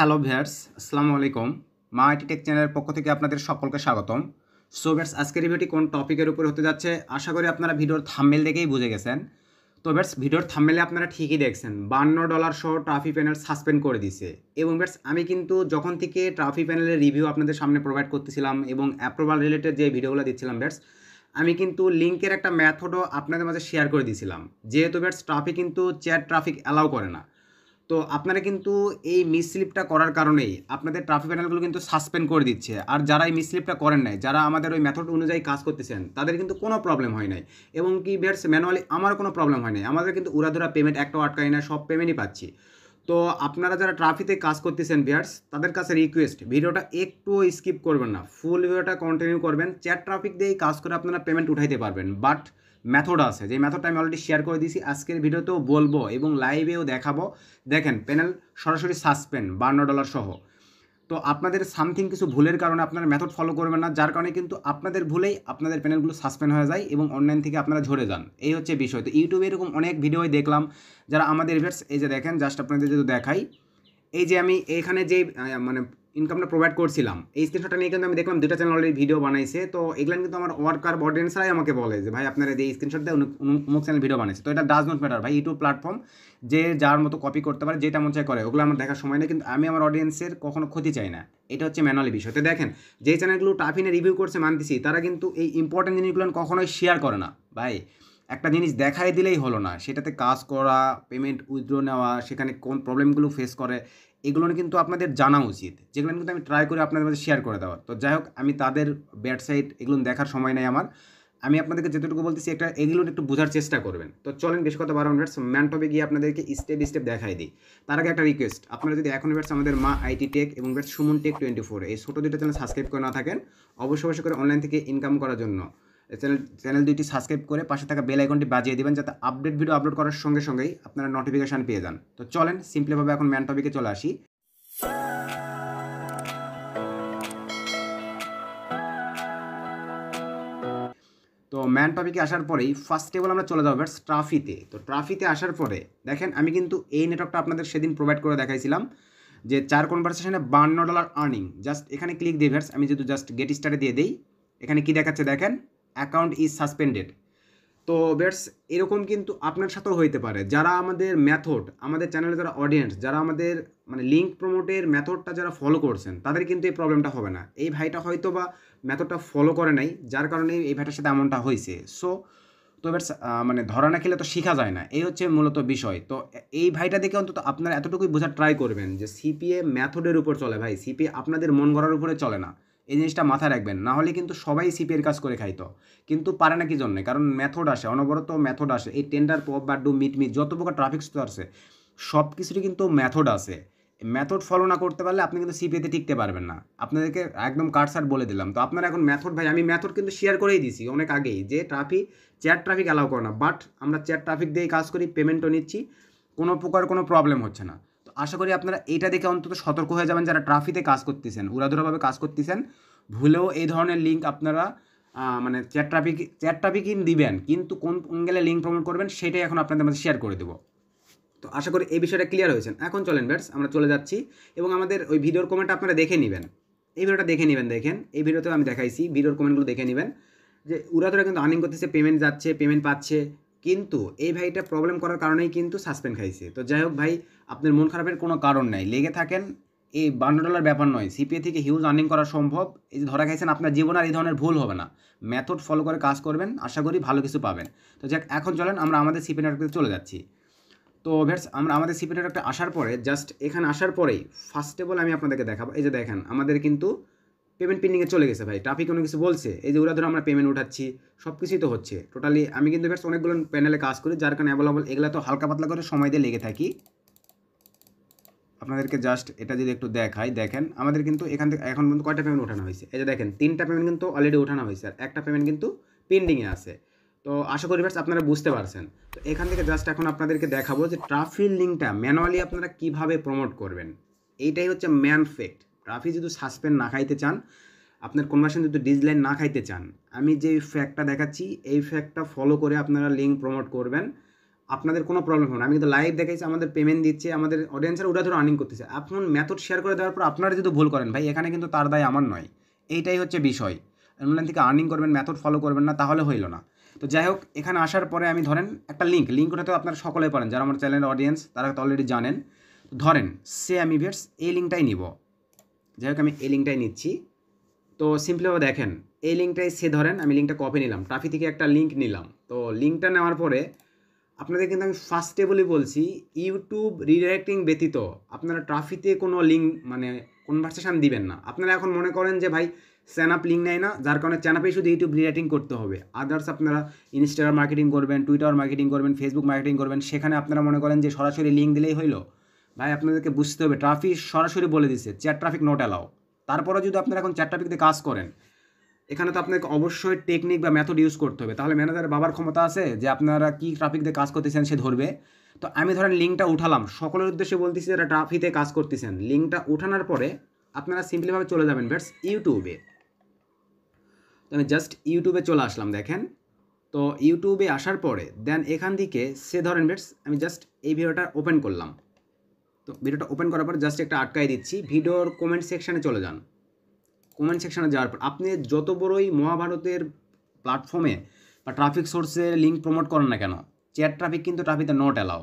hello viewers আসসালামু আলাইকুম মা আইটি টেক চ্যানেলের পক্ষ থেকে আপনাদের সকলকে স্বাগতম সো ভিয়ার্স আজকের ভিডিওটি কোন টপিকের উপর হতে যাচ্ছে আশা করি আপনারা ভিডিওর থাম্মেল দেখেই বুঝে গেছেন তো ব্যাটস ভিডিওর থাম্মেলে আপনারা ঠিকই দেখছেন বান্ন ডলার সহ ট্রাফি প্যানেল সাসপেন্ড করে দিছে এবং ব্যাটস আমি কিন্তু যখন থেকে ট্রাফি প্যানেলের রিভিউ আপনাদের সামনে প্রোভাইড করতেছিলাম এবং অ্যাপ্রুভাল রিলেটেড যে ভিডিওগুলো দিচ্ছিলাম ব্যাটস আমি কিন্তু লিঙ্কের একটা ম্যাথডও আপনাদের মাঝে শেয়ার করে দিয়েছিলাম যেহেতু ব্যাটস ট্রাফিক কিন্তু চ্যাট ট্রাফিক অ্যালাউ করে না তো আপনারা কিন্তু এই মিসলিপটা করার কারণেই আপনাদের ট্রাফিক প্যানেলগুলো কিন্তু সাসপেন্ড করে দিচ্ছে আর যারা এই মিসলিপটা করেন নাই যারা আমাদের ওই মেথড অনুযায়ী কাজ করতেছেন তাদের কিন্তু কোনো প্রবলেম হয় নাই এবং কি ভেটস ম্যানুয়ালি আমার কোনো প্রবলেম হয় নাই আমাদের কিন্তু উড়াধুরা পেমেন্ট একটাও আটকাই না সব পেমেন্টই পাচ্ছি তো আপনারা যারা ট্রাফিতে কাজ করতেছেন ভিয়ার্স তাদের কাছে রিকোয়েস্ট ভিডিওটা একটু স্কিপ করবেন না ফুল ভিডিওটা কন্টিনিউ করবেন চ্যাট ট্রাফিক দিয়েই কাজ করে আপনারা পেমেন্ট উঠাইতে পারবেন বাট মেথড আছে যে মেথডটা আমি অলরেডি শেয়ার করে দিয়েছি আজকের ভিডিওতেও বলবো এবং লাইভেও দেখাবো দেখেন প্যানেল সরাসরি সাসপেন্ড বান্ন ডলার সহ তো আপনাদের সামথিং কিছু ভুলের কারণে আপনারা মেথড ফলো করবেন না যার কারণে কিন্তু আপনাদের ভুলেই আপনাদের প্যানেলগুলো সাসপেন্ড হয়ে যায় এবং অনলাইন থেকে আপনারা ঝরে যান এই হচ্ছে বিষয় তো ইউটিউবে এরকম অনেক ভিডিওই দেখলাম যারা আমাদের ভিউয়ার্স এই যে দেখেন জাস্ট আপনাদের যদি দেখাই এই যে আমি এখানে যে মানে ইনকামটা প্রোভাইড করছিলাম এই স্ক্রিনশটটা নিয়ে কিন্তু আমি দেখলাম দুটা চ্যানেল অলরেডি ভিডিও বানাইছে তো এগুলো কিন্তু আমার ওয়ার্কার অডিয়েন্সরাই আমাকে বলে যে ভাই আপনারা এই স্ক্রিনশট দিয়ে অমুক চ্যানেল ভিডিও বানাইছে তো এটা ডাজ নট ম্যাটার ভাই ইউটিউব প্ল্যাটফর্ম যে যার মতো কপি করতে পারে যেটা মন চায় করে ওগুলো আমার দেখার সময় নেই কিন্তু আমি আমার অডিয়েন্সের কখনো ক্ষতি চাই না এটা হচ্ছে ম্যানুয়ালি বিষয় তো দেখেন যে চ্যানেলগুলো টাফিনে রিভিউ করছে মানতেছি তারা কিন্তু এই ইম্পর্টেন্ট জিনিসগুলো কখনোই শেয়ার করে না ভাই একটা জিনিস দেখাই দিলেই হলো না সেটাতে কাজ করা পেমেন্ট উইথড্র নেওয়া সেখানে কোন প্রবলেমগুলো ফেস করে এগুলো কিন্তু আপনাদের জানা উচিত যেগুলো কিন্তু আমি ট্রাই করে আপনাদের মধ্যে শেয়ার করে দেওয়ার তো যাই হোক আমি তাদের ব্যাটসাইট এগুলো দেখার সময় নেই আমার আমি আপনাদেরকে যেটুকু বলতেছি একটা এগুলো একটু বোঝার চেষ্টা করবেন তো চলেন বেশ কথা বারো হান্ড্রেডস ম্যানটপে গিয়ে আপনাদেরকে স্টেপ স্টেপ দেখাই দিই তার আগে একটা রিকোয়েস্ট আপনারা যদি এখন ব্যাটস আমাদের মা আইটি টেক এবং ব্যাটস সুমন টেক টোয়েন্টি ফোর এই ছোটো দুটো চ্যানেল সাবস্ক্রাইব করে না থাকেন অবশ্যই অবশ্যই করে অনলাইন থেকে ইনকাম করার জন্য চ্যানেল চ্যানেল দুইটি সাবস্ক্রাইব করে পাশে থাকা বেল আইকনটি বাজিয়ে দেবেন যাতে আপডেট ভিডিও আপলোড করার সঙ্গে সঙ্গেই আপনারা নোটিফিকেশান পেয়ে যান তো চলেন সিম্পলিভাবে এখন ম্যান টপিকে চলে আসি তো ম্যান টপিকে আসার পরেই ফার্স্ট অফ আমরা চলে যাবো এবার ট্রাফিতে তো ট্রাফিতে আসার পরে দেখেন আমি কিন্তু এই নেটওয়ার্কটা আপনাদের সেদিন প্রোভাইড করে দেখাইছিলাম যে চার কনভার্সেশনে বান্ন ডলার আর্নিং জাস্ট এখানে ক্লিক দিয়ে ভ্যাটস আমি যেহেতু জাস্ট গেট স্টারে দিয়ে দিই এখানে কি দেখাচ্ছে দেখেন অ্যাকাউন্ট ইজ সাসপেন্ডেড তো বেটস এরকম কিন্তু আপনার সাথেও হইতে পারে যারা আমাদের মেথড আমাদের চ্যানেলে যারা অডিয়েন্স যারা আমাদের মানে লিঙ্ক প্রমোটের মেথডটা যারা ফলো করছেন তাদের কিন্তু এই প্রবলেমটা হবে না এই ভাইটা হয়তো বা মেথডটা ফলো করে নাই যার কারণে এই ভাইটার সাথে এমনটা হয়েছে সো তো এবার মানে ধরা না খেলে তো শেখা যায় না এই হচ্ছে মূলত বিষয় তো এই ভাইটা দেখে অন্তত আপনারা এতটুকুই বোঝার ট্রাই করবেন যে সিপিএ ম্যাথডের উপর চলে ভাই সিপিএ আপনাদের মন গড়ার উপরে চলে না এই জিনিসটা মাথায় রাখবেন না হলে কিন্তু সবাই সিপের কাজ করে খাইতো কিন্তু পারে না কি জন্যে কারণ মেথড আসে অনবরত মেথড আসে এই টেন্ডার পপ বা ডু মিট মিট যত প্রকার ট্রাফিক আসে সব কিছুরই কিন্তু মেথড আছে মেথড ফলো না করতে পারলে আপনি কিন্তু সিপিএতে টিকতে পারবেন না আপনাদেরকে একদম কাটসাট বলে দিলাম তো আপনারা এখন মেথড ভাই আমি মেথড কিন্তু শেয়ার করেই দিছি অনেক আগেই যে ট্রাফিক চেয়ার ট্রাফিক অ্যালাউ করে না বাট আমরা চেয়ার ট্রাফিক দিয়েই কাজ করি পেমেন্টও নিচ্ছি কোনো প্রকার কোনো প্রবলেম হচ্ছে না আশা করি আপনারা এটা দেখে অন্তত সতর্ক হয়ে যাবেন যারা ট্রাফিতে কাজ করতেছেন উড়াধুরাভাবে কাজ করতেছেন ভুলেও এই ধরনের লিঙ্ক আপনারা মানে চ্যাট ট্রাফিক চ্যাট ট্রাফিকিং দিবেন কিন্তু কোন অ্যাঙ্গেলে লিঙ্ক প্রমোট করবেন সেটাই এখন আপনাদের মাঝে শেয়ার করে দেবো তো আশা করি এই বিষয়টা ক্লিয়ার হয়েছেন এখন চলেন ব্যাটস আমরা চলে যাচ্ছি এবং আমাদের ওই ভিডিওর কমেন্ট আপনারা দেখে নেবেন এই ভিডিওটা দেখে নেবেন দেখেন এই ভিডিওতেও আমি দেখাইছি ভিডিওর কমেন্টগুলো দেখে নেবেন যে উড়াধুরা কিন্তু আর্নিং করতেছে পেমেন্ট যাচ্ছে পেমেন্ট পাচ্ছে কিন্তু এই ভাইটা প্রবলেম করার কারণেই কিন্তু সাসপেন্ড খাইছে তো যাই হোক ভাই আপনার মন খারাপের কোনো কারণ নাই লেগে থাকেন এই বান্ন ডলার ব্যাপার নয় সিপিএ থেকে হিউজ আর্নিং করা সম্ভব এই যে ধরা খাইছেন আপনার জীবন আর এই ধরনের ভুল হবে না মেথড ফলো করে কাজ করবেন আশা করি ভালো কিছু পাবেন তো যাক এখন চলেন আমরা আমাদের সিপি নেটওয়ার্কে চলে যাচ্ছি তো ভেটস আমরা আমাদের সিপি নেটওয়ার্কটা আসার পরে জাস্ট এখানে আসার পরেই ফার্স্ট অফ অল আমি আপনাদেরকে দেখাবো এই যে দেখেন আমাদের কিন্তু পেমেন্ট পেন্ডিংয়ে চলে গেছে ভাই ট্রাফিক অনেক কিছু বলছে এই যে ওরা ধরো আমরা পেমেন্ট উঠাচ্ছি সব কিছুই তো হচ্ছে টোটালি আমি কিন্তু ব্যাস অনেকগুলো প্যানেলে কাজ করি যার কারণে অ্যাভেলেবল এগুলো তো হালকা পাতলা করে সময় দিয়ে লেগে থাকি আপনাদেরকে জাস্ট এটা যদি একটু দেখাই দেখেন আমাদের কিন্তু এখান থেকে এখন পর্যন্ত কয়টা পেমেন্ট ওঠানো হয়েছে এই যে দেখেন তিনটা পেমেন্ট কিন্তু অলরেডি ওঠানো হয়েছে আর একটা পেমেন্ট কিন্তু পেন্ডিংয়ে আছে তো আশা করি ব্যাস আপনারা বুঝতে পারছেন তো এখান থেকে জাস্ট এখন আপনাদেরকে দেখাবো যে ট্রাফিক লিঙ্কটা ম্যানুয়ালি আপনারা কিভাবে প্রমোট করবেন এইটাই হচ্ছে ম্যান ফেক্ট রাফি যদি সাসপেন্ড না খাইতে চান আপনার কনভার্সন যদি ডিজলাইন না খাইতে চান আমি যে ফ্যাক্টটা দেখাচ্ছি এই ফ্যাক্টটা ফলো করে আপনারা লিঙ্ক প্রমোট করবেন আপনাদের কোনো প্রবলেম হবে না আমি কিন্তু লাইভ দেখাইছি আমাদের পেমেন্ট দিচ্ছে আমাদের অডিয়েন্সের ওরা ধরে আর্নিং করতেছে আপনার মেথড শেয়ার করে দেওয়ার পর আপনারা যদি ভুল করেন ভাই এখানে কিন্তু তার দায় আমার নয় এইটাই হচ্ছে বিষয় অনলাইন থেকে আর্নিং করবেন মেথড ফলো করবেন না তাহলে হইল না তো যাই হোক এখানে আসার পরে আমি ধরেন একটা লিঙ্ক লিঙ্কটা তো আপনারা সকলে পারেন যারা আমার চ্যানেলের অডিয়েন্স তারা তো অলরেডি জানেন ধরেন সে আমি ভেটস এই লিঙ্কটাই নিব যাই হোক আমি এই লিঙ্কটাই নিচ্ছি তো সিম্পলিভাবে দেখেন এই লিঙ্কটাই সে ধরেন আমি লিঙ্কটা কপি নিলাম ট্রাফি থেকে একটা লিঙ্ক নিলাম তো লিঙ্কটা নেওয়ার পরে আপনাদের কিন্তু আমি ফার্স্টে বলে বলছি ইউটিউব রিডাইরেক্টিং ব্যতীত আপনারা ট্রাফিতে কোনো লিঙ্ক মানে কনভার্সেশান দিবেন না আপনারা এখন মনে করেন যে ভাই আপ লিঙ্ক নেয় না যার কারণে চ্যানাপে শুধু ইউটিউব রিডাইটিং করতে হবে আদার্স আপনারা ইনস্টাগ্রাম মার্কেটিং করবেন টুইটার মার্কেটিং করবেন ফেসবুক মার্কেটিং করবেন সেখানে আপনারা মনে করেন যে সরাসরি লিঙ্ক দিলেই হইলো ভাই আপনাদেরকে বুঝতে হবে ট্রাফিক সরাসরি বলে দিচ্ছে চেয়ার ট্রাফিক নোট অ্যালাও তারপরে যদি আপনারা এখন চেয়ার ট্রাফিক দিয়ে কাজ করেন এখানে তো আপনাকে অবশ্যই টেকনিক বা মেথড ইউজ করতে হবে তাহলে ম্যানেজারের বাবার ক্ষমতা আছে যে আপনারা কি ট্রাফিক দিয়ে কাজ করতেছেন সে ধরবে তো আমি ধরেন লিঙ্কটা উঠালাম সকলের উদ্দেশ্যে বলতেছি যারা ট্রাফিতে কাজ করতেছেন লিঙ্কটা উঠানোর পরে আপনারা সিম্পলিভাবে চলে যাবেন ভ্যাটস ইউটিউবে তো আমি জাস্ট ইউটিউবে চলে আসলাম দেখেন তো ইউটিউবে আসার পরে দেন এখান থেকে সে ধরেন ভ্যাটস আমি জাস্ট এই ভিডিওটা ওপেন করলাম তো ভিডিওটা ওপেন করার পর জাস্ট একটা আটকাই দিচ্ছি ভিডিওর কমেন্ট সেকশানে চলে যান কমেন্ট সেকশানে যাওয়ার পর আপনি যত বড়ই মহাভারতের প্ল্যাটফর্মে বা ট্রাফিক সোর্সে লিঙ্ক প্রমোট করেন না কেন চেয়ার ট্রাফিক কিন্তু ট্রাফিকটা নট অ্যালাউ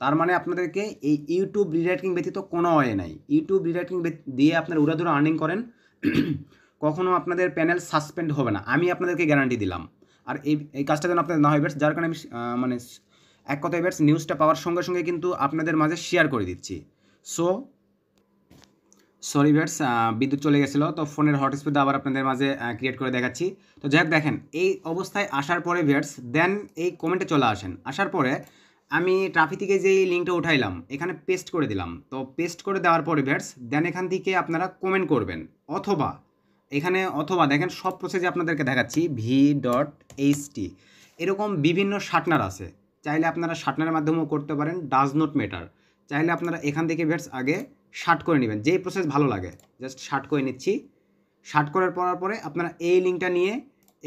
তার মানে আপনাদেরকে এই ইউটিউব রিরাইটিং ব্যতীত কোনো হয় নাই ইউটিউব রিরাইটিং দিয়ে আপনার উড়াধুরা আর্নিং করেন কখনও আপনাদের প্যানেল সাসপেন্ড হবে না আমি আপনাদেরকে গ্যারান্টি দিলাম আর এই এই কাজটা যেন আপনাদের না হয় যার কারণে আমি মানে এক কথা এবার নিউজটা পাওয়ার সঙ্গে সঙ্গে কিন্তু আপনাদের মাঝে শেয়ার করে দিচ্ছি সো সরি ভেটস বিদ্যুৎ চলে গেছিলো তো ফোনের হটস্পিড আবার আপনাদের মাঝে ক্রিয়েট করে দেখাচ্ছি তো যাই দেখেন এই অবস্থায় আসার পরে ভেটস দেন এই কমেন্টে চলে আসেন আসার পরে আমি ট্রাফি থেকে যেই লিঙ্কটা উঠাইলাম এখানে পেস্ট করে দিলাম তো পেস্ট করে দেওয়ার পরে ভেটস দেন এখান থেকে আপনারা কমেন্ট করবেন অথবা এখানে অথবা দেখেন সব প্রসেসে আপনাদেরকে দেখাচ্ছি ভি ডট এইচটি এরকম বিভিন্ন শার্টনার আছে চাইলে আপনারা শার্টনারের মাধ্যমেও করতে পারেন ডাজ নট ম্যাটার চাইলে আপনারা এখান থেকে ভেটস আগে শার্ট করে নেবেন যেই প্রসেস ভালো লাগে জাস্ট শার্ট করে নিচ্ছি শার্ট করার পরার পরে আপনারা এই লিঙ্কটা নিয়ে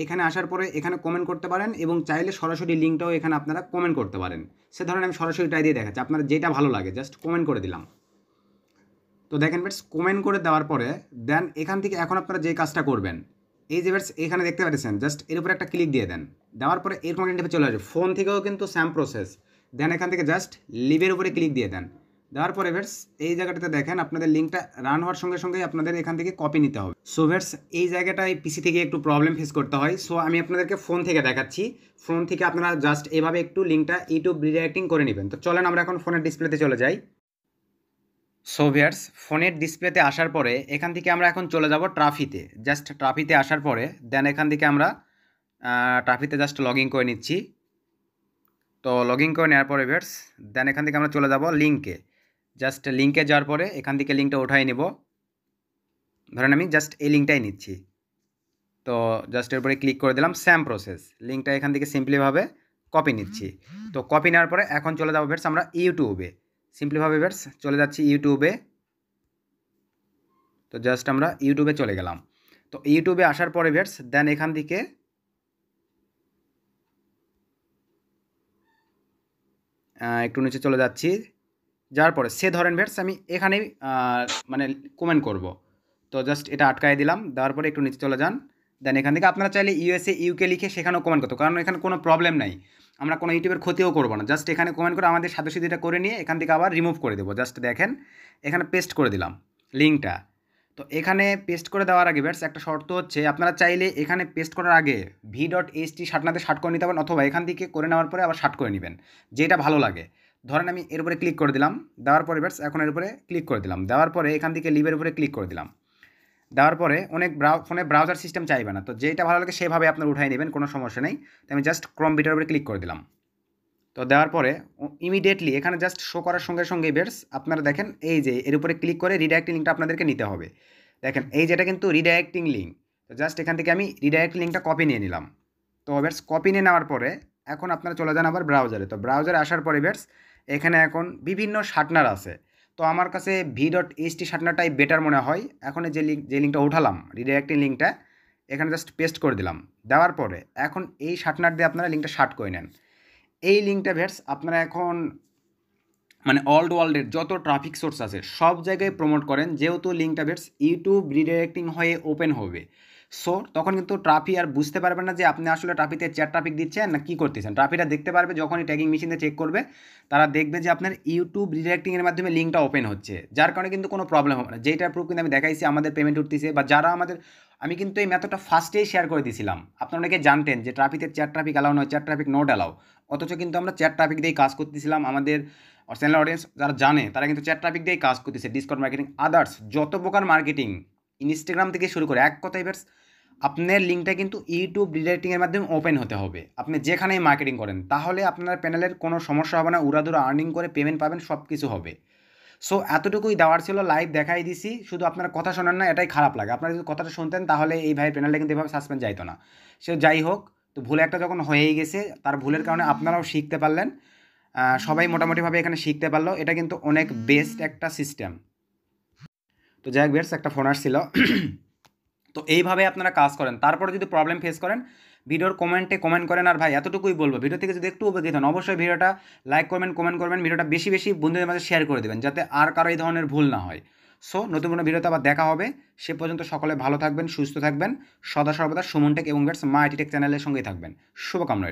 এখানে আসার পরে এখানে কমেন্ট করতে পারেন এবং চাইলে সরাসরি লিঙ্কটাও এখানে আপনারা কমেন্ট করতে পারেন সে ধরনের আমি সরাসরি টাই দিয়ে দেখাচ্ছি আপনার যেটা ভালো লাগে জাস্ট কমেন্ট করে দিলাম তো দেখেন ভেটস কমেন্ট করে দেওয়ার পরে দেন এখান থেকে এখন আপনারা যে কাজটা করবেন এই যে এখানে দেখতে পাচ্ছেন জাস্ট এর উপরে একটা ক্লিক দিয়ে দেন দেওয়ার পরে এরকম একটা ইন্টারফেস চলে আসবে ফোন থেকেও কিন্তু স্যাম প্রসেস দেন এখান থেকে জাস্ট লিভের উপরে ক্লিক দিয়ে দেন দেওয়ার পরে ভেটস এই জায়গাটাতে দেখেন আপনাদের লিঙ্কটা রান হওয়ার সঙ্গে সঙ্গে আপনাদের এখান থেকে কপি নিতে হবে সো ভেটস এই জায়গাটায় পিসি থেকে একটু প্রবলেম ফেস করতে হয় সো আমি আপনাদেরকে ফোন থেকে দেখাচ্ছি ফোন থেকে আপনারা জাস্ট এভাবে একটু লিঙ্কটা ইউটিউব রিডাইরেক্টিং করে নেবেন তো চলেন আমরা এখন ফোনের ডিসপ্লেতে চলে যাই সোভিয়ার্স ফোনের ডিসপ্লেতে আসার পরে এখান থেকে আমরা এখন চলে যাব ট্রাফিতে জাস্ট ট্রাফিতে আসার পরে দেন এখান থেকে আমরা ট্রাফিতে জাস্ট লগ ইন করে নিচ্ছি তো লগ ইন করে নেওয়ার পরে ভিয়ার্স দেন এখান থেকে আমরা চলে যাব লিঙ্কে জাস্ট লিঙ্কে যাওয়ার পরে এখান থেকে লিঙ্কটা উঠাই নেব ধরেন আমি জাস্ট এই লিঙ্কটাই নিচ্ছি তো জাস্ট এরপরে ক্লিক করে দিলাম স্যাম প্রসেস লিঙ্কটা এখান থেকে সিম্পলিভাবে কপি নিচ্ছি তো কপি নেওয়ার পরে এখন চলে যাবো ভিয়ার্স আমরা ইউটিউবে সিম্পলিভাবে ব্যাটস চলে যাচ্ছি ইউটিউবে তো জাস্ট আমরা ইউটিউবে চলে গেলাম তো ইউটিউবে আসার পরে ভেটস দেন এখান থেকে একটু নিচে চলে যাচ্ছি যাওয়ার পরে সে ধরেন ভেটস আমি এখানেই মানে কমেন্ট করব তো জাস্ট এটা আটকায় দিলাম দেওয়ার পরে একটু নিচে চলে যান দেন এখান থেকে আপনারা চাইলে ইউএসএ ইউকে লিখে সেখানেও কমেন্ট করতো কারণ এখানে কোনো প্রবলেম নাই আমরা কোনো ইউটিউবের ক্ষতিও করবো না জাস্ট এখানে কমেন্ট করে আমাদের সাথে সাথে করে নিয়ে এখান থেকে আবার রিমুভ করে দেবো জাস্ট দেখেন এখানে পেস্ট করে দিলাম লিঙ্কটা তো এখানে পেস্ট করে দেওয়ার আগে ব্যাটস একটা শর্ত হচ্ছে আপনারা চাইলে এখানে পেস্ট করার আগে ভি ডট এইচ টি শার্টনাতে শার্ট করে নিতে পারেন অথবা এখান থেকে করে নেওয়ার পরে আবার শার্ট করে নেবেন যেটা ভালো লাগে ধরেন আমি এর উপরে ক্লিক করে দিলাম দেওয়ার পরে ব্যাটস এখন এর উপরে ক্লিক করে দিলাম দেওয়ার পরে এখান থেকে লিভের উপরে ক্লিক করে দিলাম দেওয়ার পরে অনেক ফোনে ব্রাউজার সিস্টেম চাইবে না তো যেটা ভালো লাগে সেভাবে আপনার উঠাই নেবেন কোনো সমস্যা নেই তো আমি জাস্ট ক্রম উপরে ক্লিক করে দিলাম তো দেওয়ার পরে ইমিডিয়েটলি এখানে জাস্ট শো করার সঙ্গে সঙ্গে বেটস আপনারা দেখেন এই যে এর উপরে ক্লিক করে রিডাইরেক্টিং লিঙ্কটা আপনাদেরকে নিতে হবে দেখেন এই যেটা কিন্তু রিডাইরেক্টিং লিঙ্ক তো জাস্ট এখান থেকে আমি রিডাইরেক্ট লিঙ্কটা কপি নিয়ে নিলাম তো বেটস কপি নিয়ে নেওয়ার পরে এখন আপনারা চলে যান আবার ব্রাউজারে তো ব্রাউজারে আসার পরে বেটস এখানে এখন বিভিন্ন শার্টনার আছে তো আমার কাছে ভি ডট এইচটি শার্টনারটাই বেটার মনে হয় এখন যে লিঙ্ক যে লিঙ্কটা উঠালাম রিডাইরেক্টিং লিঙ্কটা এখানে জাস্ট পেস্ট করে দিলাম দেওয়ার পরে এখন এই শার্টনার দিয়ে আপনারা লিঙ্কটা শার্ট করে নেন এই লিঙ্কটা ভেটস আপনারা এখন মানে অল্ড ওয়ার্ল্ডের যত ট্রাফিক সোর্স আছে সব জায়গায় প্রমোট করেন যেহেতু লিঙ্কটা ভেটস ইউটিউব রিডাইরেক্টিং হয়ে ওপেন হবে সো তখন কিন্তু ট্রাফি আর বুঝতে পারবে না যে আপনি আসলে ট্রাফিতে চ্যাট ট্রাফিক দিচ্ছেন না কী করতেছেন ট্রাফিটা দেখতে পারবে যখনই ট্যাগিং মেশিনে চেক করবে তারা দেখবে যে আপনার ইউটিউব রিডাইরেক্টিংয়ের মাধ্যমে লিঙ্কটা ওপেন হচ্ছে যার কারণে কিন্তু কোনো প্রবলেম হবে না যেটা প্রুফ কিন্তু আমি দেখাইছি আমাদের পেমেন্ট উঠতেছে বা যারা আমাদের আমি কিন্তু এই ম্যাথটা ফার্স্টেই শেয়ার করে দিয়েছিলাম আপনারা অনেকে জানতেন যে ট্রাফিতে চ্যাট ট্রাফিক অ্যালাউ নয় চ্যাট ট্রাফিক নোট অ্যালাউ অথচ কিন্তু আমরা চ্যাট ট্রাফিক দিয়েই কাজ করতেছিলাম আমাদের চ্যানেল অডিয়েন্স যারা জানে তারা কিন্তু চ্যাট ট্রাফিক দিয়েই কাজ করতেছে ডিসকাউন্ট মার্কেটিং আদার্স যত প্রকার মার্কেটিং ইনস্টাগ্রাম থেকে শুরু করে এক কথা এবার আপনার লিঙ্কটা কিন্তু ইউটিউব রিডাইরেক্টিংয়ের মাধ্যমে ওপেন হতে হবে আপনি যেখানেই মার্কেটিং করেন তাহলে আপনার প্যানেলের কোনো সমস্যা হবে না উড়াদুরা আর্নিং করে পেমেন্ট পাবেন সব কিছু হবে সো এতটুকুই দেওয়ার ছিল লাইভ দেখাই দিছি শুধু আপনার কথা শোনেন না এটাই খারাপ লাগে আপনারা যদি কথাটা শুনতেন তাহলে এই ভাই প্যানেলটা কিন্তু এভাবে সাসপেন্ড যাইতো না সে যাই হোক তো ভুল একটা যখন হয়েই গেছে তার ভুলের কারণে আপনারাও শিখতে পারলেন সবাই মোটামুটিভাবে এখানে শিখতে পারলো এটা কিন্তু অনেক বেস্ট একটা সিস্টেম তো যাই হোক বেস্ট একটা ফোন আসছিল তো এইভাবে আপনারা কাজ করেন তারপরে যদি প্রবলেম ফেস করেন ভিডিওর কমেন্টে কমেন্ট করেন আর ভাই এতটুকুই বলবো ভিডিও থেকে যদি একটু উপকৃত হন অবশ্যই ভিডিওটা লাইক করবেন কমেন্ট করবেন ভিডিওটা বেশি বেশি বন্ধুদের মাঝে শেয়ার করে দেবেন যাতে আর কারো এই ধরনের ভুল না হয় সো নতুন কোনো ভিডিওতে আবার দেখা হবে সে পর্যন্ত সকলে ভালো থাকবেন সুস্থ থাকবেন সদা সর্বদা সুমন টেক এবং ব্যাটস মা আইটি টেক চ্যানেলের সঙ্গেই থাকবেন শুভকামনা